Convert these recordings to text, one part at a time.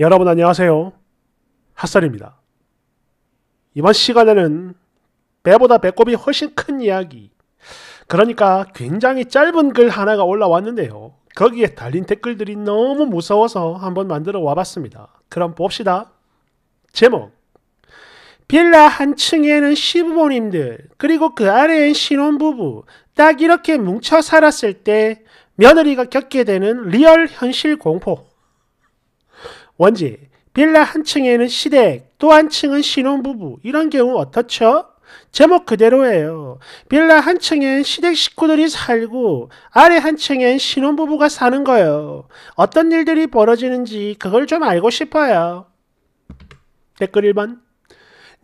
여러분 안녕하세요. 핫설입니다. 이번 시간에는 배보다 배꼽이 훨씬 큰 이야기 그러니까 굉장히 짧은 글 하나가 올라왔는데요. 거기에 달린 댓글들이 너무 무서워서 한번 만들어 와봤습니다. 그럼 봅시다. 제목 빌라 한 층에는 시부모님들 그리고 그 아래엔 신혼부부 딱 이렇게 뭉쳐 살았을 때 며느리가 겪게 되는 리얼 현실 공포 원지, 빌라 한 층에는 시댁, 또 한 층은 신혼부부. 이런 경우 어떻죠? 제목 그대로예요. 빌라 한 층엔 시댁 식구들이 살고 아래 한 층엔 신혼부부가 사는 거예요. 어떤 일들이 벌어지는지 그걸 좀 알고 싶어요. 댓글 1번.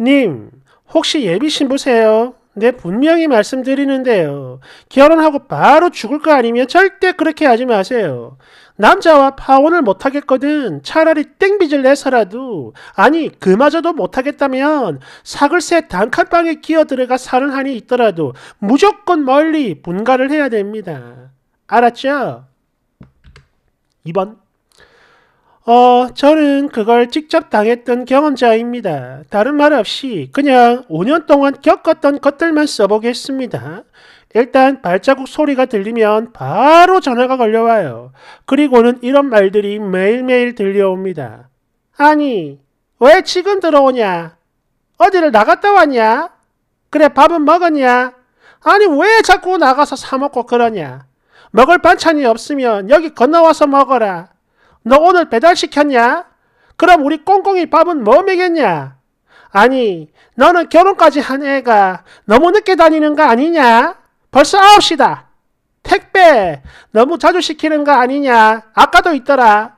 님, 혹시 예비 신부세요? 네, 분명히 말씀드리는데요. 결혼하고 바로 죽을 거 아니면 절대 그렇게 하지 마세요. 남자와 파혼을 못하겠거든 차라리 땡빚을 내서라도 아니 그마저도 못하겠다면 사글새 단칸방에 기어들어가 사는 한이 있더라도 무조건 멀리 분가를 해야 됩니다. 알았죠? 2번 어, 저는 그걸 직접 당했던 경험자입니다. 다른 말 없이 그냥 5년 동안 겪었던 것들만 써보겠습니다. 일단 발자국 소리가 들리면 바로 전화가 걸려와요. 그리고는 이런 말들이 매일매일 들려옵니다. 아니, 왜 지금 들어오냐? 어디를 나갔다 왔냐? 그래, 밥은 먹었냐? 아니, 왜 자꾸 나가서 사먹고 그러냐? 먹을 반찬이 없으면 여기 건너와서 먹어라. 너 오늘 배달시켰냐? 그럼 우리 꽁꽁이 밥은 뭐 먹였냐? 아니, 너는 결혼까지 한 애가 너무 늦게 다니는 거 아니냐? 벌써 아 9시다. 택배 너무 자주 시키는 거 아니냐? 아까도 있더라.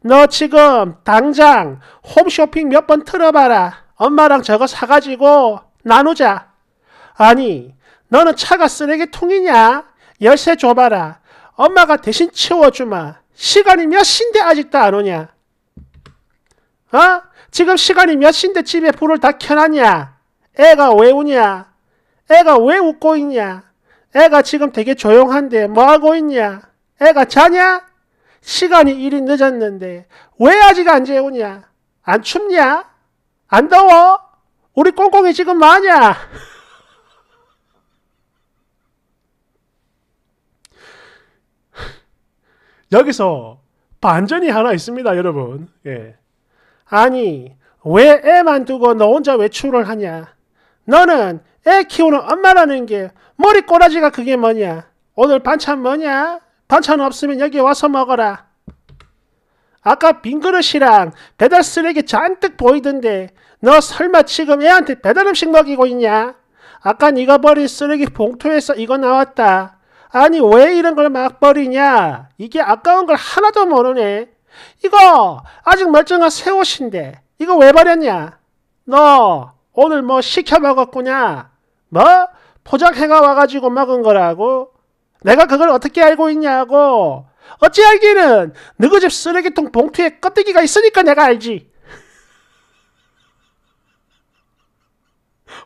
너 지금 당장 홈쇼핑 몇 번 틀어봐라. 엄마랑 저거 사가지고 나누자. 아니, 너는 차가 쓰레기통이냐? 열쇠 줘봐라. 엄마가 대신 치워주마. 시간이 몇 신데 아직도 안 오냐? 어? 지금 시간이 몇 신데 집에 불을 다 켜놨냐? 애가 왜 우냐? 애가 왜 웃고 있냐? 애가 지금 되게 조용한데 뭐하고 있냐? 애가 자냐? 시간이 일이 늦었는데 왜 아직 안 재우냐? 안 춥냐? 안 더워? 우리 꽁꽁이 지금 뭐하냐? 여기서 반전이 하나 있습니다, 여러분. 예. 아니, 왜 애만 두고 너 혼자 외출을 하냐? 너는 애 키우는 엄마라는 게 머리 꼬라지가 그게 뭐냐? 오늘 반찬 뭐냐? 반찬 없으면 여기 와서 먹어라. 아까 빈 그릇이랑 배달 쓰레기 잔뜩 보이던데 너 설마 지금 애한테 배달 음식 먹이고 있냐? 아까 네가 버린 쓰레기 봉투에서 이거 나왔다. 아니 왜 이런 걸 막 버리냐? 이게 아까운 걸 하나도 모르네. 이거 아직 멀쩡한 새 옷인데 이거 왜 버렸냐? 너 오늘 뭐 시켜 먹었구냐? 뭐? 포장해가 와가지고 먹은 거라고? 내가 그걸 어떻게 알고 있냐고? 어찌 알기는 너희 집 쓰레기통 봉투에 껍데기가 있으니까 내가 알지.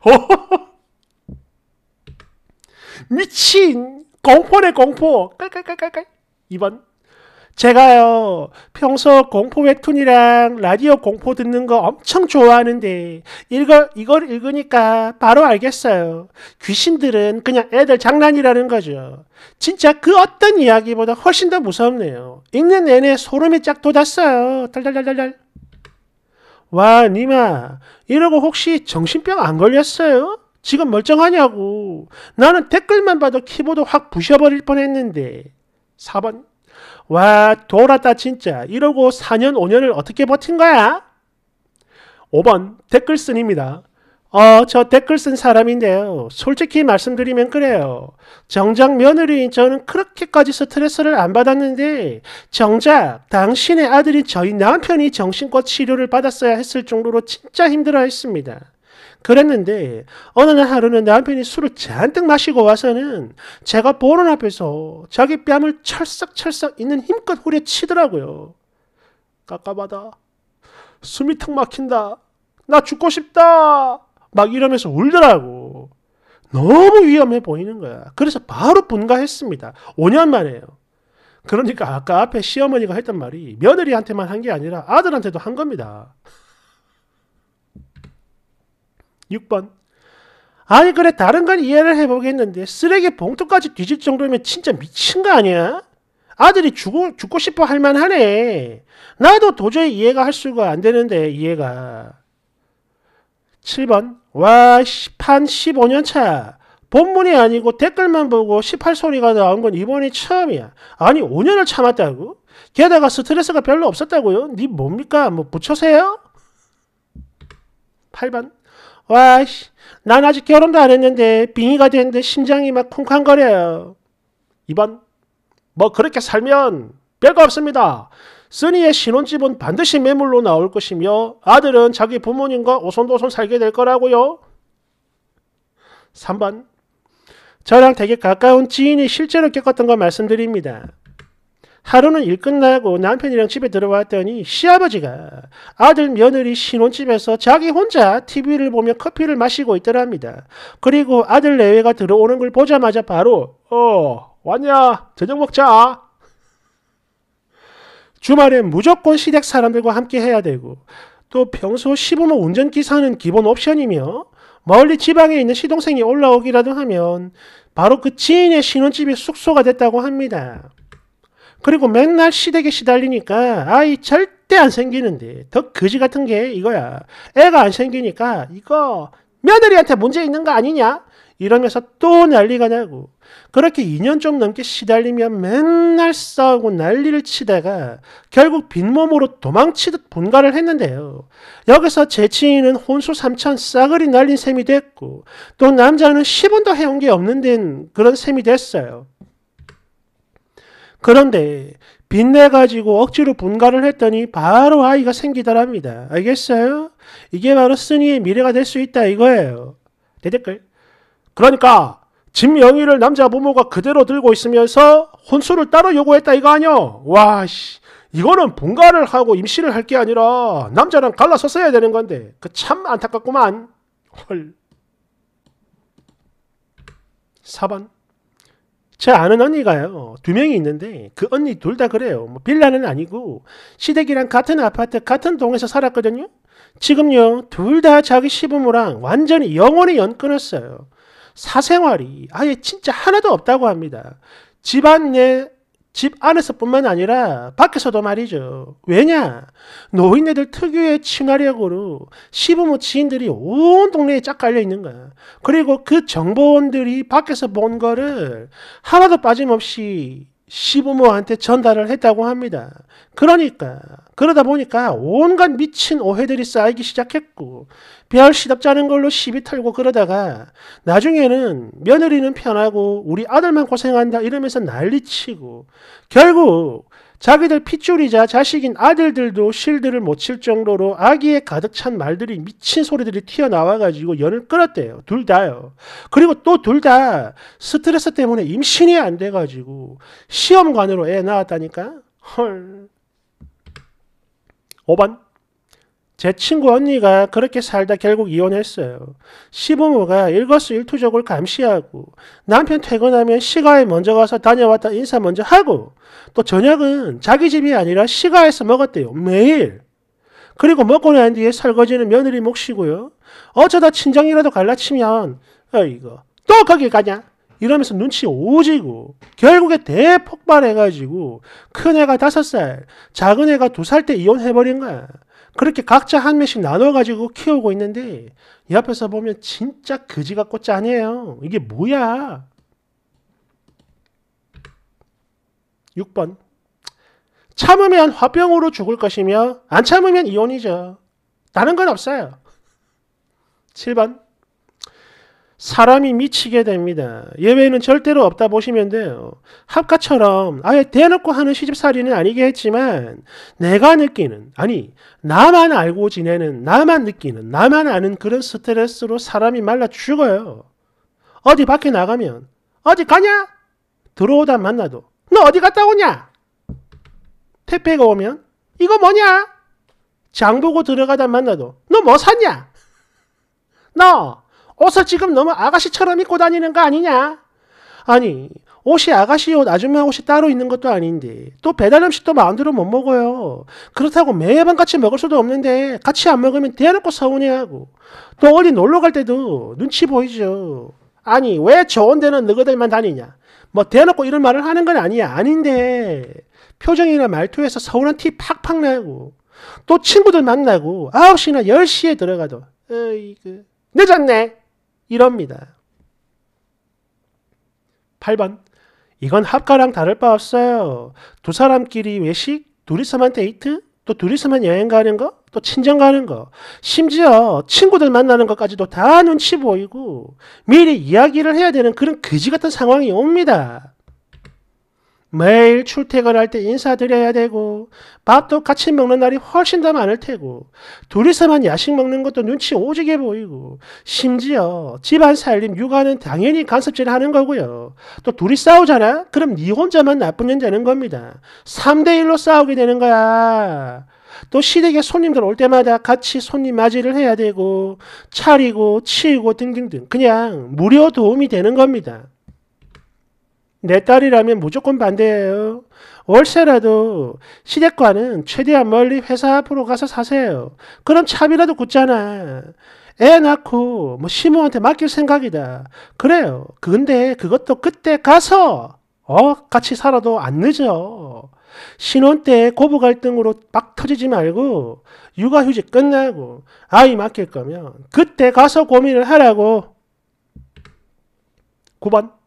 어? 미친 공포네 공포 깔깔깔깔깔 2번 제가요 평소 공포 웹툰이랑 라디오 공포 듣는 거 엄청 좋아하는데 이걸, 이걸 읽으니까 바로 알겠어요. 귀신들은 그냥 애들 장난이라는 거죠. 진짜 그 어떤 이야기보다 훨씬 더 무섭네요. 읽는 내내 소름이 쫙 돋았어요. 달달달달달. 와 니마 이러고 혹시 정신병 안 걸렸어요? 지금 멀쩡하냐고. 나는 댓글만 봐도 키보드 확 부셔버릴 뻔했는데. 4번. 와 돌았다 진짜. 이러고 4년 5년을 어떻게 버틴 거야? 5번 댓글 쓴입니다. 어, 저 댓글 쓴 사람인데요. 솔직히 말씀드리면 그래요. 정작 며느리인 저는 그렇게까지 스트레스를 안 받았는데, 정작 당신의 아들인 저희 남편이 정신과 치료를 받았어야 했을 정도로 진짜 힘들어 했습니다. 그랬는데 어느 날 하루는 남편이 술을 잔뜩 마시고 와서는 제가 보는 앞에서 자기 뺨을 철썩철썩 있는 힘껏 후려치더라고요. 깝까마다 숨이 턱 막힌다. 나 죽고 싶다. 막 이러면서 울더라고. 너무 위험해 보이는 거야. 그래서 바로 분가했습니다. 5년 만에요. 그러니까 아까 앞에 시어머니가 했던 말이 며느리한테만 한 게 아니라 아들한테도 한 겁니다. 6번. 아니 그래 다른 건 이해를 해보겠는데 쓰레기 봉투까지 뒤질 정도면 진짜 미친 거 아니야? 아들이 죽고, 죽고 싶어 할 만하네. 나도 도저히 이해가 할 수가 안 되는데 이해가. 7번 와판 15년 차 본문이 아니고 댓글만 보고 18소리가 나온 건 이번이 처음이야. 아니 5년을 참았다고? 게다가 스트레스가 별로 없었다고요? 니 뭡니까? 뭐 붙여세요? 8번 와씨, 난 아직 결혼도 안 했는데 빙의가 됐는데 심장이 막 쿵쾅거려요. 2번, 뭐 그렇게 살면 별거 없습니다. 쓰니의 신혼집은 반드시 매물로 나올 것이며 아들은 자기 부모님과 오손도손 살게 될 거라고요. 3번, 저랑 되게 가까운 지인이 실제로 겪었던 걸 말씀드립니다. 하루는 일 끝나고 남편이랑 집에 들어왔더니 시아버지가 아들 며느리 신혼집에서 자기 혼자 TV를 보며 커피를 마시고 있더랍니다. 그리고 아들 내외가 들어오는 걸 보자마자 바로 어 왔냐 저녁 먹자 주말엔 무조건 시댁 사람들과 함께 해야 되고 또 평소 시부모 운전기사는 기본 옵션이며 멀리 지방에 있는 시동생이 올라오기라도 하면 바로 그 지인의 신혼집이 숙소가 됐다고 합니다. 그리고 맨날 시댁에 시달리니까 아이 절대 안 생기는데 더 거지 같은 게 이거야. 애가 안 생기니까 이거 며느리한테 문제 있는 거 아니냐? 이러면서 또 난리가 나고 그렇게 2년 좀 넘게 시달리면 맨날 싸우고 난리를 치다가 결국 빈몸으로 도망치듯 분가를 했는데요. 여기서 제 친인은 혼수 3천 싸그리 날린 셈이 됐고 또 남자는 10원도 해온 게 없는 데 그런 셈이 됐어요. 그런데 빚내 가지고 억지로 분가를 했더니 바로 아이가 생기더랍니다. 알겠어요? 이게 바로 쓰니의 미래가 될 수 있다 이거예요. 대댓글. 그러니까 집 영희를 남자 부모가 그대로 들고 있으면서 혼수를 따로 요구했다 이거 아니요? 와 씨. 이거는 분가를 하고 임신을 할 게 아니라 남자랑 갈라섰어야 되는 건데 그 참 안타깝구만. 헐. 4번 제 아는 언니가요. 두 명이 있는데 그 언니 둘 다 그래요. 뭐 빌라는 아니고 시댁이랑 같은 아파트 같은 동에서 살았거든요. 지금요 둘 다 자기 시부모랑 완전히 영원히 연 끊었어요. 사생활이 아예 진짜 하나도 없다고 합니다. 집안 내집 안에서뿐만 아니라 밖에서도 말이죠. 왜냐? 노인네들 특유의 친화력으로 시부모 지인들이 온 동네에 쫙 깔려 있는 거야. 그리고 그 정보원들이 밖에서 본 거를 하나도 빠짐없이 시부모한테 전달을 했다고 합니다. 그러니까 그러다 보니까 온갖 미친 오해들이 쌓이기 시작했고 별 시덥잖은 걸로 시비 털고 그러다가 나중에는 며느리는 편하고 우리 아들만 고생한다 이러면서 난리치고 결국 자기들 핏줄이자 자식인 아들들도 실드를 못 칠 정도로 아기에 가득 찬 말들이 미친 소리들이 튀어나와가지고 연을 끊었대요. 둘 다요. 그리고 또 둘 다 스트레스 때문에 임신이 안 돼가지고 시험관으로 애 낳았다니까? 헐. 5번. 제 친구 언니가 그렇게 살다 결국 이혼했어요. 시부모가 일거수일투족을 감시하고 남편 퇴근하면 시가에 먼저 가서 다녀왔다 인사 먼저 하고 또 저녁은 자기 집이 아니라 시가에서 먹었대요. 매일. 그리고 먹고 난 뒤에 설거지는 며느리 몫이고요. 어쩌다 친정이라도 갈라치면 어이거 또 거기 가냐? 이러면서 눈치 오지고 결국에 대폭발해가지고 큰 애가 다섯 살, 작은 애가 두 살 때 이혼해버린 거야. 그렇게 각자 한명씩 나눠가지고 키우고 있는데 옆에서 보면 진짜 거지 가 꽃이 아니에요. 이게 뭐야? 6번 참으면 화병으로 죽을 것이며 안 참으면 이혼이죠. 다른 건 없어요. 7번 사람이 미치게 됩니다. 예외는 절대로 없다 보시면 돼요. 합가처럼 아예 대놓고 하는 시집살이는 아니겠지만 내가 느끼는 아니 나만 알고 지내는 나만 느끼는 나만 아는 그런 스트레스로 사람이 말라 죽어요. 어디 밖에 나가면 어디 가냐? 들어오다 만나도 너 어디 갔다 오냐? 택배가 오면 이거 뭐냐? 장 보고 들어가다 만나도 너 뭐 샀냐? 너 옷을 지금 너무 아가씨처럼 입고 다니는 거 아니냐? 아니, 옷이 아가씨 옷, 아줌마 옷이 따로 있는 것도 아닌데 또 배달 음식도 마음대로 못 먹어요. 그렇다고 매번 같이 먹을 수도 없는데 같이 안 먹으면 대놓고 서운해하고 또 어디 놀러 갈 때도 눈치 보이죠. 아니 왜 좋은 데는 너희들만 다니냐. 뭐 대놓고 이런 말을 하는 건 아니야. 아닌데 표정이나 말투에서 서운한 티 팍팍 나고 또 친구들 만나고 9시나 10시에 들어가도 어이그 늦었네. 이럽니다. 8번 이건 합가랑 다를 바 없어요. 두 사람끼리 외식, 둘이서만 데이트, 또 둘이서만 여행 가는 거, 또 친정 가는 거, 심지어 친구들 만나는 것까지도 다 눈치 보이고 미리 이야기를 해야 되는 그런 그지 같은 상황이 옵니다. 매일 출퇴근할 때 인사드려야 되고 밥도 같이 먹는 날이 훨씬 더 많을 테고 둘이서만 야식 먹는 것도 눈치 오지게 보이고 심지어 집안 살림 육아는 당연히 간섭질 하는 거고요. 또 둘이 싸우잖아? 그럼 네 혼자만 나쁜 년 되는 겁니다. 3대1로 싸우게 되는 거야. 또 시댁에 손님들 올 때마다 같이 손님 맞이를 해야 되고 차리고 치우고 등등등 그냥 무료 도움이 되는 겁니다. 내 딸이라면 무조건 반대해요 월세라도 시댁과는 최대한 멀리 회사 앞으로 가서 사세요. 그럼 차비라도 굳잖아. 애 낳고 뭐 시모한테 맡길 생각이다. 그래요. 근데 그것도 그때 가서 어 같이 살아도 안 늦어. 신혼 때 고부 갈등으로 막 터지지 말고 육아휴직 끝나고 아이 맡길 거면 그때 가서 고민을 하라고. 9번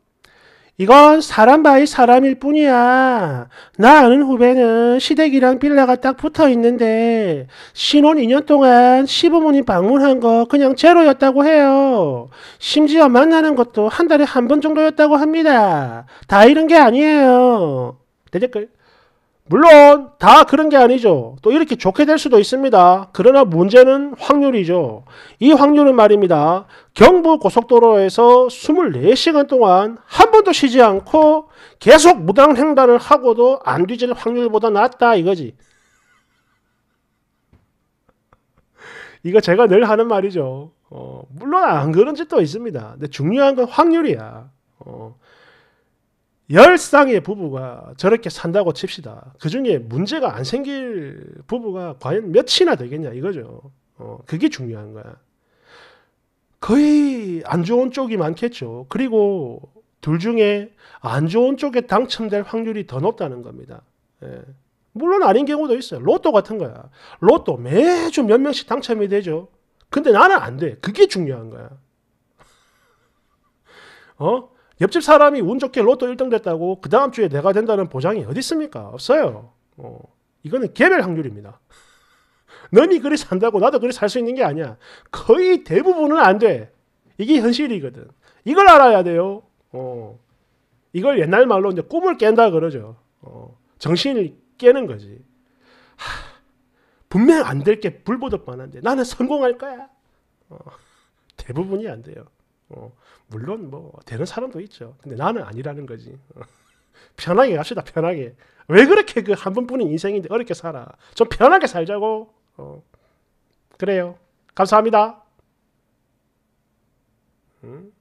이건 사람 바이 사람일 뿐이야. 나 아는 후배는 시댁이랑 빌라가 딱 붙어 있는데 신혼 2년 동안 시부모님 방문한 거 그냥 제로였다고 해요. 심지어 만나는 것도 한 달에 한 번 정도였다고 합니다. 다 이런 게 아니에요. 대댓글. 물론 다 그런 게 아니죠. 또 이렇게 좋게 될 수도 있습니다. 그러나 문제는 확률이죠. 이 확률은 말입니다. 경부 고속도로에서 24시간 동안 한 번도 쉬지 않고 계속 무당 횡단을 하고도 안 뒤질 확률보다 낫다 이거지. 이거 제가 늘 하는 말이죠. 어, 물론 안 그런 짓도 있습니다. 근데 중요한 건 확률이야. 어, 열 쌍의 부부가 저렇게 산다고 칩시다. 그 중에 문제가 안 생길 부부가 과연 몇이나 되겠냐 이거죠. 어, 그게 중요한 거야. 거의 안 좋은 쪽이 많겠죠. 그리고 둘 중에 안 좋은 쪽에 당첨될 확률이 더 높다는 겁니다. 예. 물론 아닌 경우도 있어요. 로또 같은 거야. 로또 매주 몇 명씩 당첨이 되죠. 근데 나는 안 돼. 그게 중요한 거야. 어? 옆집 사람이 운 좋게 로또 1등 됐다고 그 다음 주에 내가 된다는 보장이 어디 있습니까? 없어요. 어, 이거는 개별 확률입니다. 너이 그리 산다고 나도 그리 살 수 있는 게 아니야. 거의 대부분은 안 돼. 이게 현실이거든. 이걸 알아야 돼요. 어, 이걸 옛날 말로 이제 꿈을 깬다 그러죠. 어, 정신을 깨는 거지. 하, 분명 안 될 게 불보듯 뻔한데 나는 성공할 거야. 어, 대부분이 안 돼요. 어, 물론 뭐 되는 사람도 있죠. 근데 나는 아니라는 거지. 편하게 갑시다. 편하게. 왜 그렇게 그 한 번뿐인 인생인데 어렵게 살아? 좀 편하게 살자고. 어, 그래요. 감사합니다. 음?